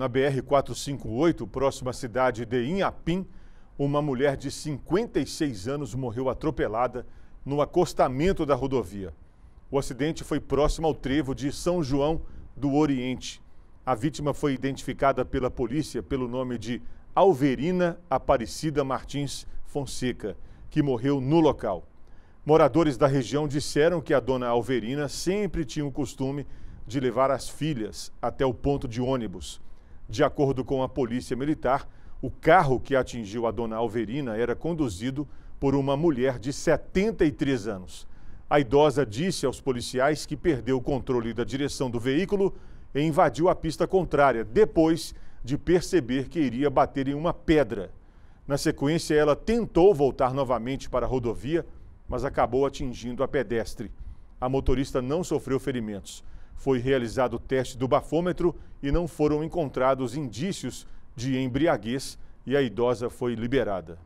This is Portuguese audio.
Na BR-458, próxima à cidade de Inhapim, uma mulher de 56 anos morreu atropelada no acostamento da rodovia. O acidente foi próximo ao trevo de São João do Oriente. A vítima foi identificada pela polícia pelo nome de Alverina Aparecida Martins Fonseca, que morreu no local. Moradores da região disseram que a dona Alverina sempre tinha o costume de levar as filhas até o ponto de ônibus. De acordo com a Polícia Militar, o carro que atingiu a dona Alverina era conduzido por uma mulher de 73 anos. A idosa disse aos policiais que perdeu o controle da direção do veículo e invadiu a pista contrária, depois de perceber que iria bater em uma pedra. Na sequência, ela tentou voltar novamente para a rodovia, mas acabou atingindo a pedestre. A motorista não sofreu ferimentos foi realizado o teste do bafômetro e não foram encontrados indícios de embriaguez e a idosa foi liberada.